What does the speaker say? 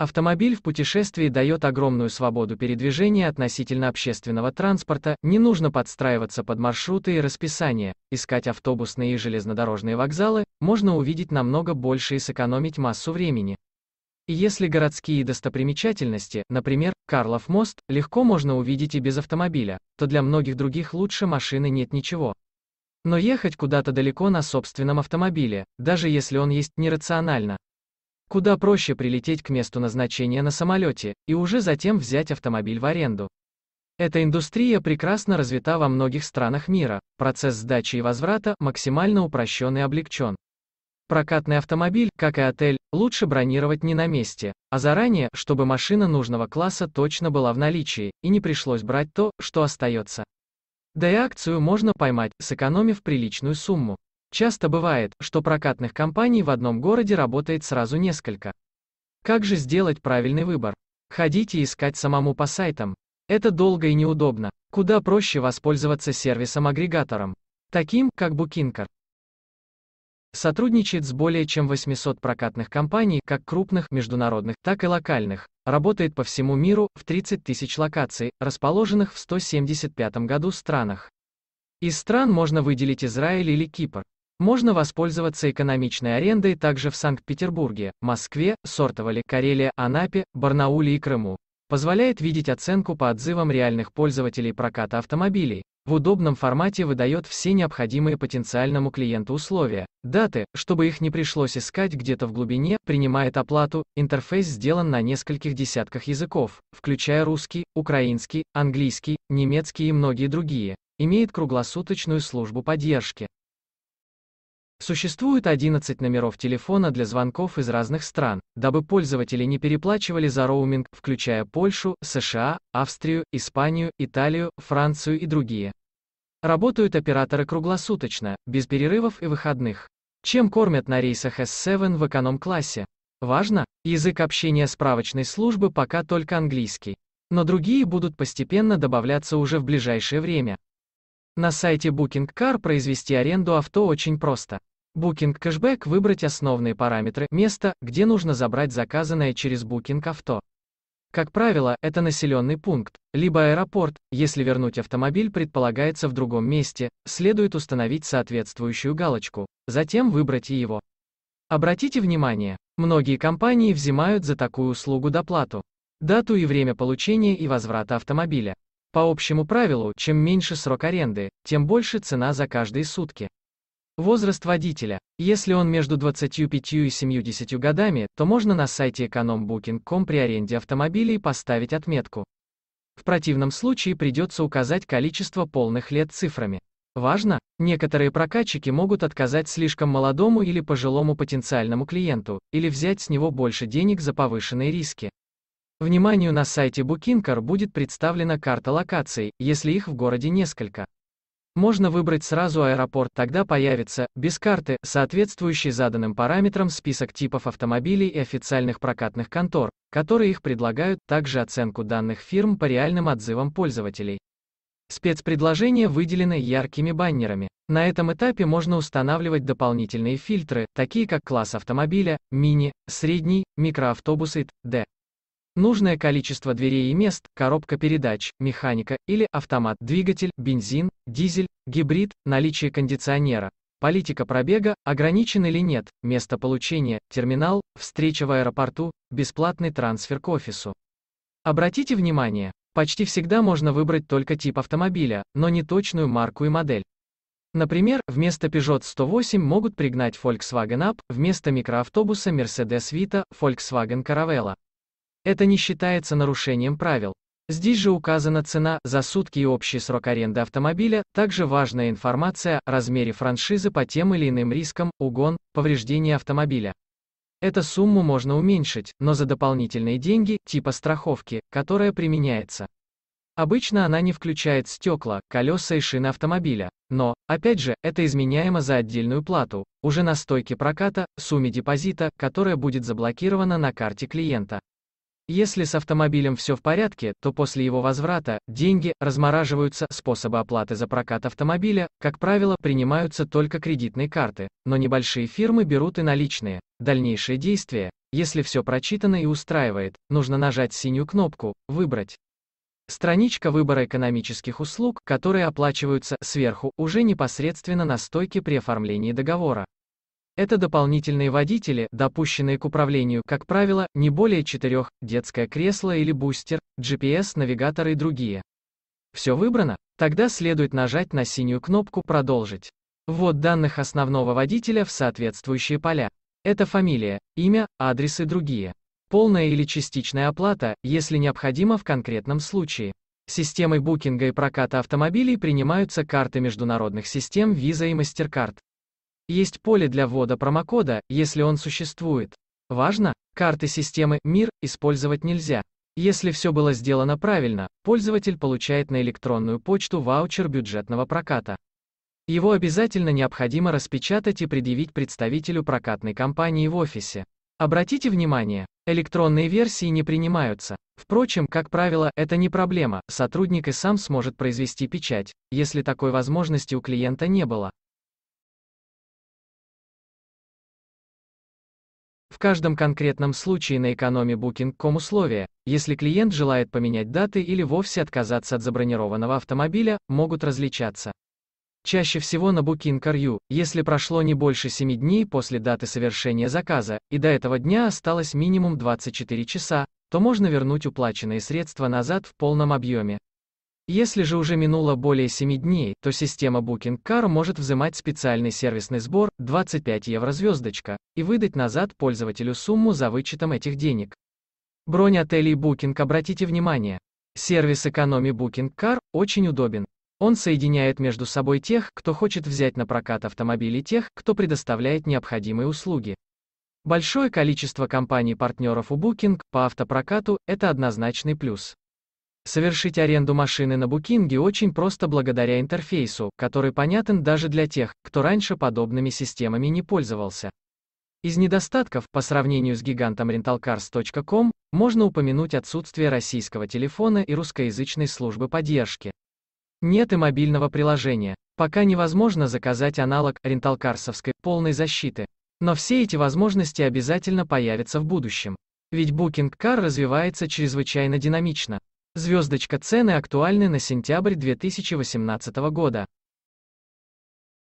Автомобиль в путешествии дает огромную свободу передвижения относительно общественного транспорта, не нужно подстраиваться под маршруты и расписание, искать автобусные и железнодорожные вокзалы, можно увидеть намного больше и сэкономить массу времени. И если городские достопримечательности, например, Карлов мост, легко можно увидеть и без автомобиля, то для многих других лучше машины нет ничего. Но ехать куда-то далеко на собственном автомобиле, даже если он есть, нерационально. Куда проще прилететь к месту назначения на самолете и уже затем взять автомобиль в аренду. Эта индустрия прекрасно развита во многих странах мира, процесс сдачи и возврата максимально упрощен и облегчен. Прокатный автомобиль, как и отель, лучше бронировать не на месте, а заранее, чтобы машина нужного класса точно была в наличии, и не пришлось брать то, что остается. Да и акцию можно поймать, сэкономив приличную сумму. Часто бывает, что прокатных компаний в одном городе работает сразу несколько. Как же сделать правильный выбор? Ходите искать самому по сайтам. Это долго и неудобно. Куда проще воспользоваться сервисом-агрегатором, таким, как Bookinger. Сотрудничает с более чем 800 прокатных компаний, как крупных, международных, так и локальных. Работает по всему миру, в 30 тысяч локаций, расположенных в 175 году странах. Из стран можно выделить Израиль или Кипр. Можно воспользоваться экономичной арендой также в Санкт-Петербурге, Москве, Сортовале, Карелии, Анапе, Барнауле и Крыму. Позволяет видеть оценку по отзывам реальных пользователей проката автомобилей. В удобном формате выдает все необходимые потенциальному клиенту условия, даты, чтобы их не пришлось искать где-то в глубине, принимает оплату, интерфейс сделан на нескольких десятках языков, включая русский, украинский, английский, немецкий и многие другие, имеет круглосуточную службу поддержки. Существует 11 номеров телефона для звонков из разных стран, дабы пользователи не переплачивали за роуминг, включая Польшу, США, Австрию, Испанию, Италию, Францию и другие. Работают операторы круглосуточно, без перерывов и выходных. Чем кормят на рейсах S7 в эконом-классе? Важно, язык общения справочной службы пока только английский. Но другие будут постепенно добавляться уже в ближайшее время. На сайте Booking Car произвести аренду авто очень просто. Booking Cashback выбрать основные параметры место, где нужно забрать заказанное через Booking авто. Как правило, это населенный пункт, либо аэропорт, если вернуть автомобиль предполагается в другом месте, следует установить соответствующую галочку, затем выбрать его. Обратите внимание, многие компании взимают за такую услугу доплату, дату и время получения и возврата автомобиля. По общему правилу, чем меньше срок аренды, тем больше цена за каждые сутки. Возраст водителя. Если он между 25 и 70 годами, то можно на сайте econombooking.com при аренде автомобилей поставить отметку. В противном случае придется указать количество полных лет цифрами. Важно, некоторые прокатчики могут отказать слишком молодому или пожилому потенциальному клиенту, или взять с него больше денег за повышенные риски. Вниманию на сайте Booking.com будет представлена карта локаций, если их в городе несколько. Можно выбрать сразу аэропорт, тогда появится, без карты, соответствующий заданным параметрам список типов автомобилей и официальных прокатных контор, которые их предлагают, также оценку данных фирм по реальным отзывам пользователей. Спецпредложения выделены яркими баннерами. На этом этапе можно устанавливать дополнительные фильтры, такие как класс автомобиля, мини, средний, микроавтобусы и т.д нужное количество дверей и мест, коробка передач, механика или автомат, двигатель, бензин, дизель, гибрид, наличие кондиционера, политика пробега, ограничен или нет, место получения, терминал, встреча в аэропорту, бесплатный трансфер к офису. Обратите внимание, почти всегда можно выбрать только тип автомобиля, но не точную марку и модель. Например, вместо Peugeot 108 могут пригнать Volkswagen Up, вместо микроавтобуса Mercedes Vito, Volkswagen Caravella. Это не считается нарушением правил. Здесь же указана цена за сутки и общий срок аренды автомобиля, также важная информация о размере франшизы по тем или иным рискам, угон, повреждение автомобиля. Эту сумму можно уменьшить, но за дополнительные деньги, типа страховки, которая применяется. Обычно она не включает стекла, колеса и шины автомобиля. Но, опять же, это изменяемо за отдельную плату, уже на стойке проката, сумме депозита, которая будет заблокирована на карте клиента. Если с автомобилем все в порядке, то после его возврата, деньги, размораживаются, способы оплаты за прокат автомобиля, как правило, принимаются только кредитные карты, но небольшие фирмы берут и наличные. Дальнейшие действия, если все прочитано и устраивает, нужно нажать синюю кнопку «Выбрать». Страничка выбора экономических услуг, которые оплачиваются сверху, уже непосредственно на стойке при оформлении договора. Это дополнительные водители, допущенные к управлению, как правило, не более четырех, детское кресло или бустер, GPS-навигатор и другие. Все выбрано? Тогда следует нажать на синюю кнопку «Продолжить». Вот данных основного водителя в соответствующие поля. Это фамилия, имя, адрес и другие. Полная или частичная оплата, если необходимо в конкретном случае. Системой букинга и проката автомобилей принимаются карты международных систем Visa и MasterCard. Есть поле для ввода промокода, если он существует. Важно, карты системы «Мир» использовать нельзя. Если все было сделано правильно, пользователь получает на электронную почту ваучер бюджетного проката. Его обязательно необходимо распечатать и предъявить представителю прокатной компании в офисе. Обратите внимание, электронные версии не принимаются. Впрочем, как правило, это не проблема, сотрудник и сам сможет произвести печать, если такой возможности у клиента не было. каждом конкретном случае на экономе Booking.com условия, если клиент желает поменять даты или вовсе отказаться от забронированного автомобиля, могут различаться. Чаще всего на Booking.ru, если прошло не больше 7 дней после даты совершения заказа, и до этого дня осталось минимум 24 часа, то можно вернуть уплаченные средства назад в полном объеме. Если же уже минуло более 7 дней, то система Booking.car может взимать специальный сервисный сбор 25 евро звездочка и выдать назад пользователю сумму за вычетом этих денег. Бронь отелей Booking обратите внимание. Сервис экономии Booking.car очень удобен. Он соединяет между собой тех, кто хочет взять на прокат автомобили, тех, кто предоставляет необходимые услуги. Большое количество компаний-партнеров у Booking по автопрокату – это однозначный плюс. Совершить аренду машины на Букинге очень просто благодаря интерфейсу, который понятен даже для тех, кто раньше подобными системами не пользовался. Из недостатков, по сравнению с гигантом rentalcars.com, можно упомянуть отсутствие российского телефона и русскоязычной службы поддержки. Нет и мобильного приложения. Пока невозможно заказать аналог ренталкарсовской полной защиты. Но все эти возможности обязательно появятся в будущем. Ведь Booking Car развивается чрезвычайно динамично. Звездочка цены актуальны на сентябрь 2018 года